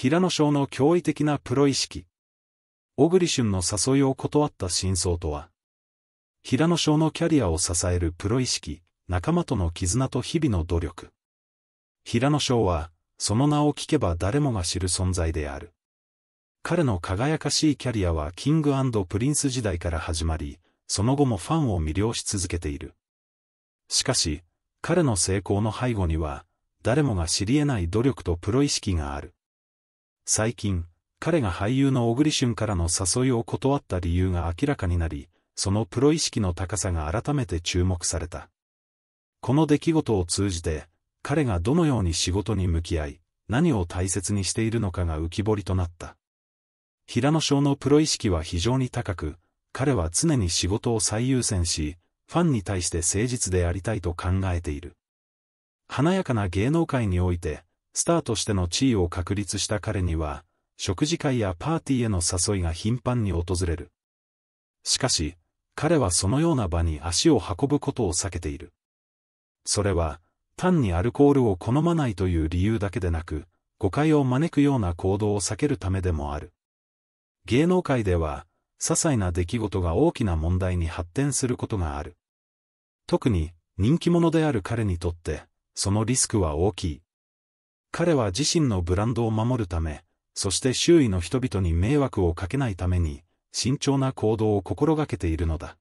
平野翔の驚異的なプロ意識。小栗旬の誘いを断った真相とは平野翔のキャリアを支えるプロ意識、仲間との絆と日々の努力。平野翔は、その名を聞けば誰もが知る存在である。彼の輝かしいキャリアはキングプリンス時代から始まり、その後もファンを魅了し続けている。しかし、彼の成功の背後には、誰もが知り得ない努力とプロ意識がある。最近、彼が俳優の小栗旬からの誘いを断った理由が明らかになり、そのプロ意識の高さが改めて注目された。この出来事を通じて、彼がどのように仕事に向き合い、何を大切にしているのかが浮き彫りとなった。平野翔のプロ意識は非常に高く、彼は常に仕事を最優先し、ファンに対して誠実でありたいと考えている。華やかな芸能界において、スターとしての地位を確立した彼には、食事会やパーティーへの誘いが頻繁に訪れる。しかし、彼はそのような場に足を運ぶことを避けている。それは、単にアルコールを好まないという理由だけでなく、誤解を招くような行動を避けるためでもある。芸能界では、些細な出来事が大きな問題に発展することがある。特に、人気者である彼にとって、そのリスクは大きい。彼は自身のブランドを守るため、そして周囲の人々に迷惑をかけないために、慎重な行動を心がけているのだ。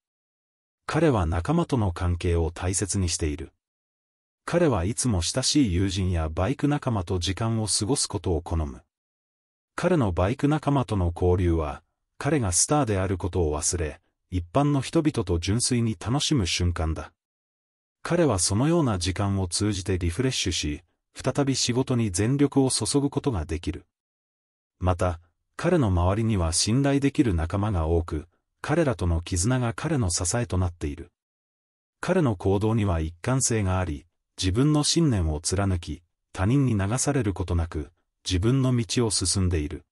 彼は仲間との関係を大切にしている。彼はいつも親しい友人やバイク仲間と時間を過ごすことを好む。彼のバイク仲間との交流は、彼がスターであることを忘れ、一般の人々と純粋に楽しむ瞬間だ。彼はそのような時間を通じてリフレッシュし、再び仕事に全力を注ぐことができる。また、彼の周りには信頼できる仲間が多く、彼らとの絆が彼の支えとなっている。彼の行動には一貫性があり、自分の信念を貫き、他人に流されることなく、自分の道を進んでいる。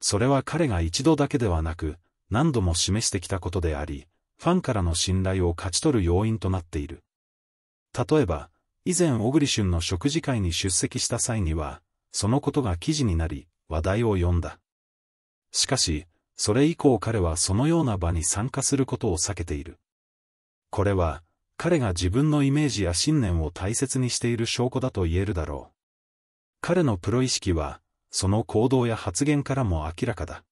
それは彼が一度だけではなく、何度も示してきたことであり、ファンからの信頼を勝ち取る要因となっている。例えば、以前小栗旬の食事会に出席した際には、そのことが記事になり、話題を呼んだ。しかし、それ以降彼はそのような場に参加することを避けている。これは、彼が自分のイメージや信念を大切にしている証拠だと言えるだろう。彼のプロ意識は、その行動や発言からも明らかだ。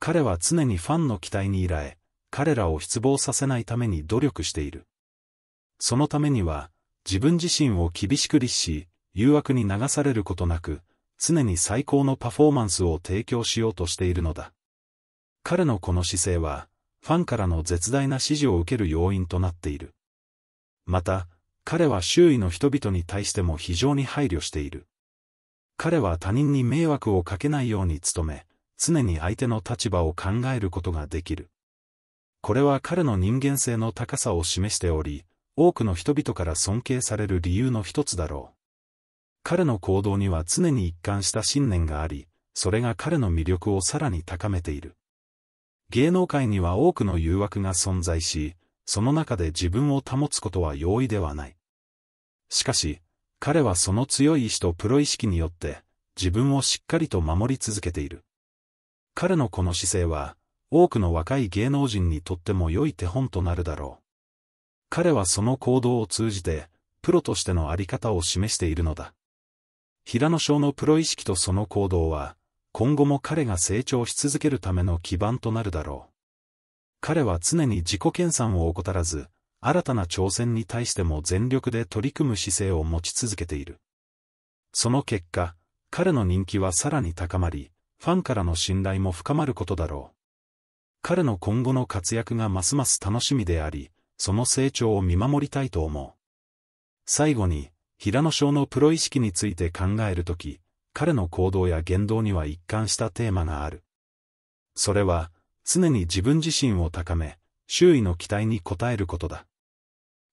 彼は常にファンの期待に依頼、彼らを失望させないために努力している。そのためには、自分自身を厳しく律し、誘惑に流されることなく、常に最高のパフォーマンスを提供しようとしているのだ。彼のこの姿勢は、ファンからの絶大な支持を受ける要因となっている。また、彼は周囲の人々に対しても非常に配慮している。彼は他人に迷惑をかけないように努め、常に相手の立場を考えることができる。これは彼の人間性の高さを示しており、多くの人々から尊敬される理由の一つだろう。彼の行動には常に一貫した信念があり、それが彼の魅力をさらに高めている。芸能界には多くの誘惑が存在し、その中で自分を保つことは容易ではない。しかし、彼はその強い意志とプロ意識によって、自分をしっかりと守り続けている。彼のこの姿勢は、多くの若い芸能人にとっても良い手本となるだろう。彼はその行動を通じて、プロとしてのあり方を示しているのだ。平野翔のプロ意識とその行動は、今後も彼が成長し続けるための基盤となるだろう。彼は常に自己研鑽を怠らず、新たな挑戦に対しても全力で取り組む姿勢を持ち続けている。その結果、彼の人気はさらに高まり、ファンからの信頼も深まることだろう。彼の今後の活躍がますます楽しみであり、その成長を見守りたいと思う。最後に、平野翔のプロ意識について考えるとき、彼の行動や言動には一貫したテーマがある。それは、常に自分自身を高め、周囲の期待に応えることだ。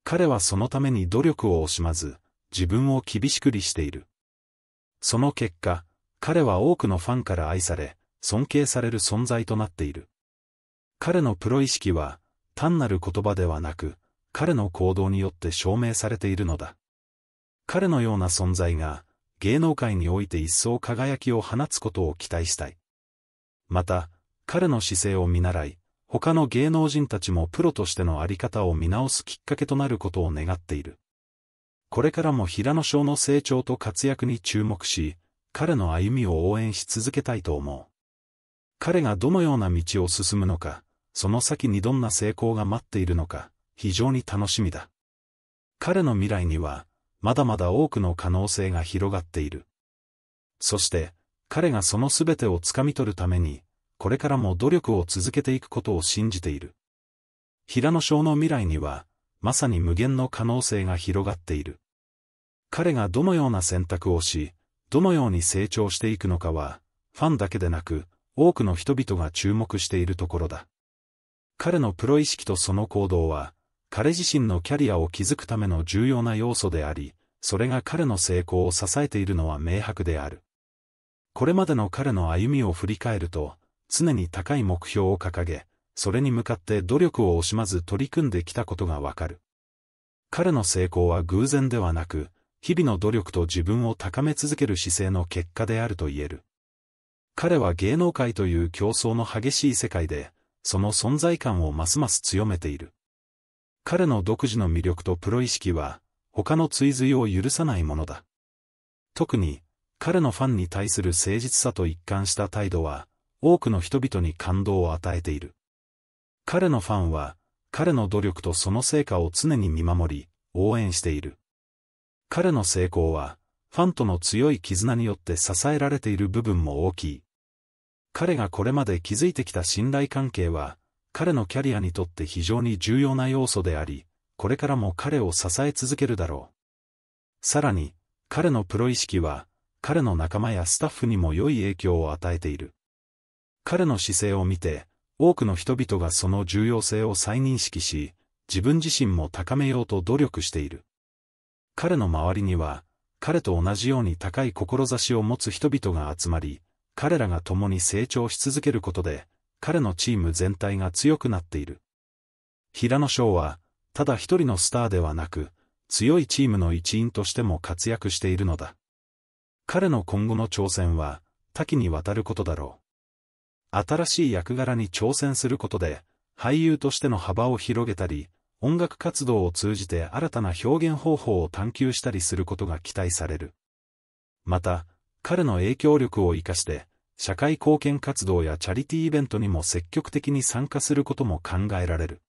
彼はそのために努力を惜しまず、自分を厳しく律している。その結果、彼は多くのファンから愛され、尊敬される存在となっている。彼のプロ意識は、単なる言葉ではなく、彼の行動によって証明されているのだ。彼のような存在が、芸能界において一層輝きを放つことを期待したい。また、彼の姿勢を見習い、他の芸能人たちもプロとしてのあり方を見直すきっかけとなることを願っている。これからも平野翔の成長と活躍に注目し、彼の歩みを応援し続けたいと思う。彼がどのような道を進むのか、その先にどんな成功が待っているのか、非常に楽しみだ。彼の未来には、まだまだ多くの可能性が広がっている。そして、彼がその全てをつかみ取るために、これからも努力を続けていくことを信じている。平野翔の未来には、まさに無限の可能性が広がっている。彼がどのような選択をし、どのように成長していくのかは、ファンだけでなく、多くの人々が注目しているところだ。彼のプロ意識とその行動は、彼自身のキャリアを築くための重要な要素であり、それが彼の成功を支えているのは明白である。これまでの彼の歩みを振り返ると、常に高い目標を掲げ、それに向かって努力を惜しまず取り組んできたことがわかる。彼の成功は偶然ではなく、日々の努力と自分を高め続ける姿勢の結果であると言える。彼は芸能界という競争の激しい世界で、その存在感をますます強めている。彼の独自の魅力とプロ意識は、他の追随を許さないものだ。特に、彼のファンに対する誠実さと一貫した態度は、多くの人々に感動を与えている。彼のファンは、彼の努力とその成果を常に見守り、応援している。彼の成功は、ファンとの強い絆によって支えられている部分も大きい。彼がこれまで築いてきた信頼関係は、彼のキャリアにとって非常に重要な要素であり、これからも彼を支え続けるだろう。さらに、彼のプロ意識は、彼の仲間やスタッフにも良い影響を与えている。彼の姿勢を見て、多くの人々がその重要性を再認識し、自分自身も高めようと努力している。彼の周りには、彼と同じように高い志を持つ人々が集まり、彼らが共に成長し続けることで、彼のチーム全体が強くなっている。平野翔は、ただ一人のスターではなく、強いチームの一員としても活躍しているのだ。彼の今後の挑戦は、多岐にわたることだろう。新しい役柄に挑戦することで、俳優としての幅を広げたり、音楽活動を通じて新たな表現方法を探求したりすることが期待される。また、彼の影響力を生かして、社会貢献活動やチャリティーイベントにも積極的に参加することも考えられる。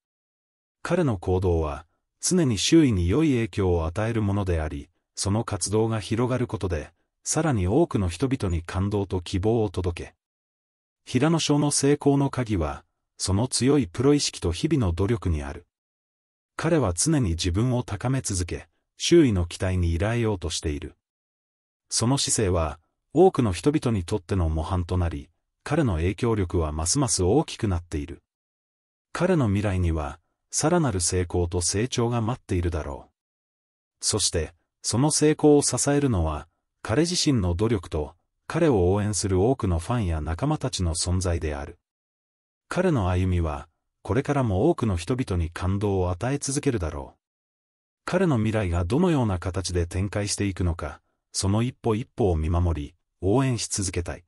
彼の行動は、常に周囲に良い影響を与えるものであり、その活動が広がることで、さらに多くの人々に感動と希望を届け。平野翔の成功の鍵は、その強いプロ意識と日々の努力にある。彼は常に自分を高め続け、周囲の期待に依頼ようとしている。その姿勢は、多くの人々にとっての模範となり、彼の影響力はますます大きくなっている。彼の未来には、さらなる成功と成長が待っているだろう。そして、その成功を支えるのは、彼自身の努力と、彼を応援する多くのファンや仲間たちの存在である。彼の歩みは、これからも多くの人々に感動を与え続けるだろう。彼の未来がどのような形で展開していくのか、その一歩一歩を見守り、応援し続けたい。